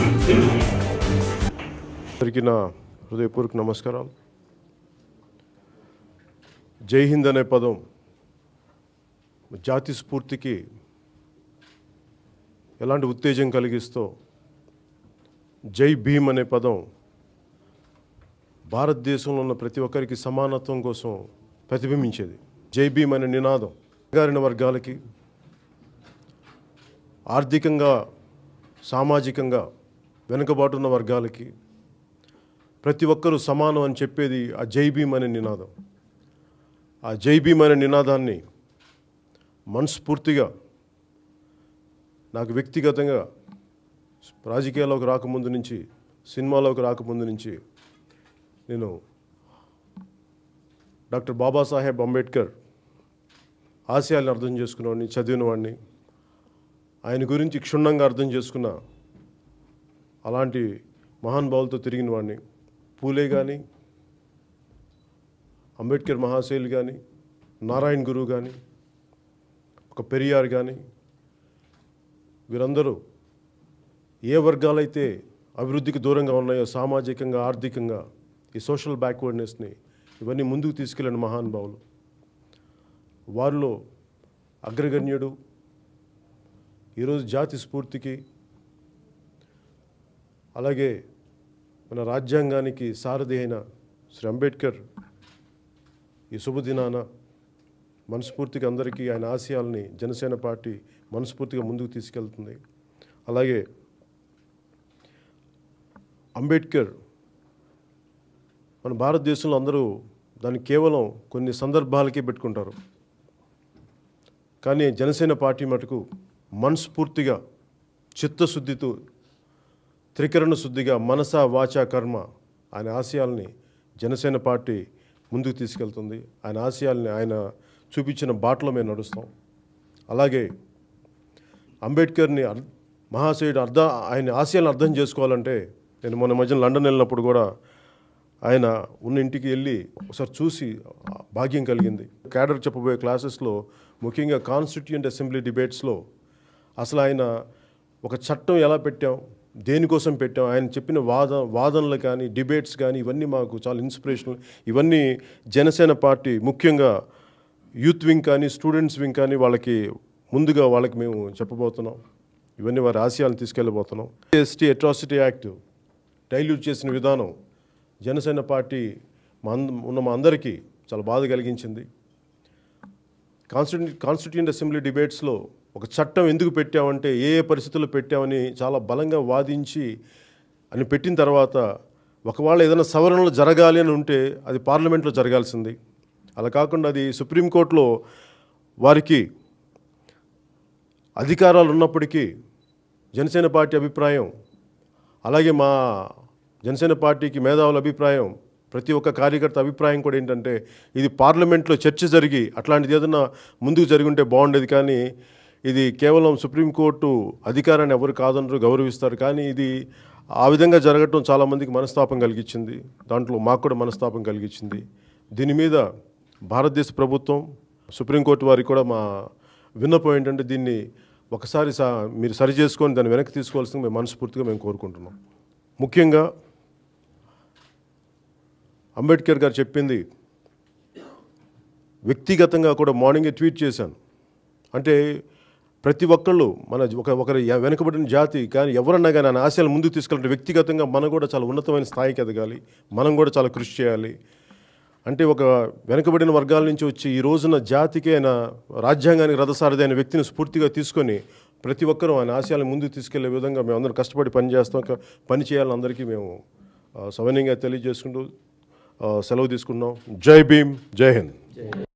అందరికీ నా హృదయపూర్వక నమస్కారం జై హింద్ అనే పదం జాతి స్ఫూర్తికి ఎలాంటి ఉత్తేజం కలిగిస్తో జై భీమ్ అనే పదం భారతదేశంలో ఉన్న ప్రతి ఒక్కరికి సమానత్వం కోసం ప్రతిబింబించేది జై భీమ్ అనే నినాదం గారిన వర్గాలకి ఆర్థికంగా సామాజికంగా వెనుకబాటున్న వర్గాలకి ప్రతి ఒక్కరూ సమానం అని చెప్పేది ఆ జైబీమ్ అనే నినాదం ఆ జైబీమ్ అనే నినాదాన్ని మనస్ఫూర్తిగా నాకు వ్యక్తిగతంగా రాజకీయాల్లోకి రాకముందు నుంచి సినిమాలోకి రాకముందు నుంచి నేను డాక్టర్ బాబాసాహెబ్ అంబేద్కర్ ఆశయాలను అర్థం చేసుకున్నవాడిని చదివిన వాడిని ఆయన గురించి క్షుణ్ణంగా అర్థం చేసుకున్న అలాంటి మహానుభావులతో తిరిగిన వాడిని పూలే కానీ అంబేద్కర్ మహాశైలు కానీ నారాయణ గురువు కానీ ఒక పెరియార్ కానీ వీరందరూ ఏ వర్గాలైతే అభివృద్ధికి దూరంగా ఉన్నాయో సామాజికంగా ఆర్థికంగా ఈ సోషల్ బ్యాక్వర్డ్నెస్ని ఇవన్నీ ముందుకు తీసుకెళ్ళిన మహానుభావులు వారిలో అగ్రగణ్యుడు ఈరోజు జాతి స్ఫూర్తికి అలాగే మన రాజ్యాంగానికి సారథి అయిన శ్రీ అంబేద్కర్ ఈ శుభదినాన మనస్ఫూర్తిగా అందరికీ ఆయన ఆశయాలని జనసేన పార్టీ మనస్ఫూర్తిగా ముందుకు తీసుకెళ్తుంది అలాగే అంబేద్కర్ మన భారతదేశంలో అందరూ దాన్ని కేవలం కొన్ని సందర్భాలకే పెట్టుకుంటారు కానీ జనసేన పార్టీ మటుకు మనస్ఫూర్తిగా చిత్తశుద్ధితో త్రికరణ శుద్ధిగా మనస వాచ కర్మ ఆయన ఆశయాల్ని జనసేన పార్టీ ముందుకు తీసుకెళ్తుంది ఆయన ఆశయాల్ని ఆయన చూపించిన బాటలో మేము నడుస్తాం అలాగే అంబేద్కర్ని అర్ మహాశయుడు అర్థ ఆయన ఆశయాలను అర్థం చేసుకోవాలంటే నేను మొన్న మధ్యన లండన్ వెళ్ళినప్పుడు కూడా ఆయన ఉన్న ఇంటికి వెళ్ళి ఒకసారి చూసి భాగ్యం కలిగింది క్యాడర్ చెప్పబోయే క్లాసెస్లో ముఖ్యంగా కాన్స్టిట్యూంట్ అసెంబ్లీ డిబేట్స్లో అసలు ఆయన ఒక చట్టం ఎలా పెట్టాం దేనికోసం పెట్టాం ఆయన చెప్పిన వాద వాదనలు కానీ డిబేట్స్ కానీ ఇవన్నీ మాకు చాలా ఇన్స్పిరేషనల్ ఇవన్నీ జనసేన పార్టీ ముఖ్యంగా యూత్ వింగ్ కానీ స్టూడెంట్స్ వింగ్ కానీ వాళ్ళకి ముందుగా వాళ్ళకి మేము చెప్పబోతున్నాం ఇవన్నీ వారి ఆశయాలను తీసుకెళ్ళబోతున్నాం ఎస్టీ అట్రాసిటీ యాక్ట్ డైల్యూట్ చేసిన విధానం జనసేన పార్టీ మా ఉన్న మా అందరికీ చాలా బాధ కలిగించింది కాన్స్టిట్యూ కాన్స్టిట్యూంట్ అసెంబ్లీ డిబేట్స్లో ఒక చట్టం ఎందుకు పెట్టామంటే ఏ ఏ పరిస్థితుల్లో పెట్టామని చాలా బలంగా వాదించి అని పెట్టిన తర్వాత ఒకవేళ ఏదైనా సవరణలు జరగాలి అని ఉంటే అది పార్లమెంట్లో జరగాల్సింది అలా కాకుండా అది సుప్రీంకోర్టులో వారికి అధికారాలు ఉన్నప్పటికీ జనసేన పార్టీ అభిప్రాయం అలాగే మా జనసేన పార్టీకి మేధావుల అభిప్రాయం ప్రతి ఒక్క కార్యకర్త అభిప్రాయం కూడా ఏంటంటే ఇది పార్లమెంట్లో చర్చ జరిగి అట్లాంటిది ఏదైనా ముందుకు జరిగి ఉంటే బాగుండేది కానీ ఇది కేవలం సుప్రీంకోర్టు అధికారాన్ని ఎవరు కాదన్నారు గౌరవిస్తారు కానీ ఇది ఆ విధంగా జరగటం చాలామందికి మనస్తాపం కలిగించింది దాంట్లో మాకు కూడా మనస్తాపం కలిగించింది దీని మీద భారతదేశ ప్రభుత్వం సుప్రీంకోర్టు వారికి కూడా మా విన్నపం ఏంటంటే దీన్ని ఒకసారి సా మీరు సరి చేసుకొని దాన్ని వెనక్కి తీసుకోవాల్సింది మేము మనస్ఫూర్తిగా మేము కోరుకుంటున్నాం ముఖ్యంగా అంబేద్కర్ గారు చెప్పింది వ్యక్తిగతంగా కూడా మార్నింగే ట్వీట్ చేశాను అంటే ప్రతి ఒక్కళ్ళు మన ఒక ఒకరి వెనుకబడిన జాతి కానీ ఎవరన్నా కానీ ఆయన ఆశయాలు ముందుకు తీసుకెళ్ళిన వ్యక్తిగతంగా మనం కూడా చాలా ఉన్నతమైన స్థాయికి ఎదగాలి మనం కూడా చాలా కృషి చేయాలి అంటే ఒక వెనుకబడిన వర్గాల నుంచి వచ్చి ఈ రోజున జాతికి ఆయన రాజ్యాంగానికి రథసారథి అయిన వ్యక్తిని స్ఫూర్తిగా తీసుకొని ప్రతి ఒక్కరూ ఆయన ఆశయాలను ముందుకు తీసుకెళ్లే విధంగా మేము అందరం కష్టపడి పనిచేస్తాం పని చేయాలని అందరికీ మేము సవనీయంగా తెలియజేసుకుంటూ సెలవు తీసుకున్నాం జై భీమ్ జై హింద్